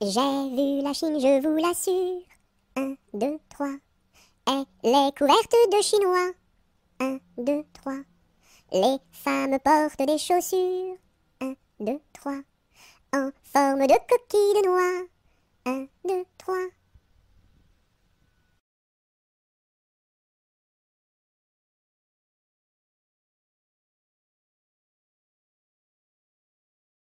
j'ai vu la chine je vous l'assure 1 2 3 et les couvertes de chinois 1 2 3 les femmes portent des chaussures 1 2 3 en forme de coquille de noix. 1 2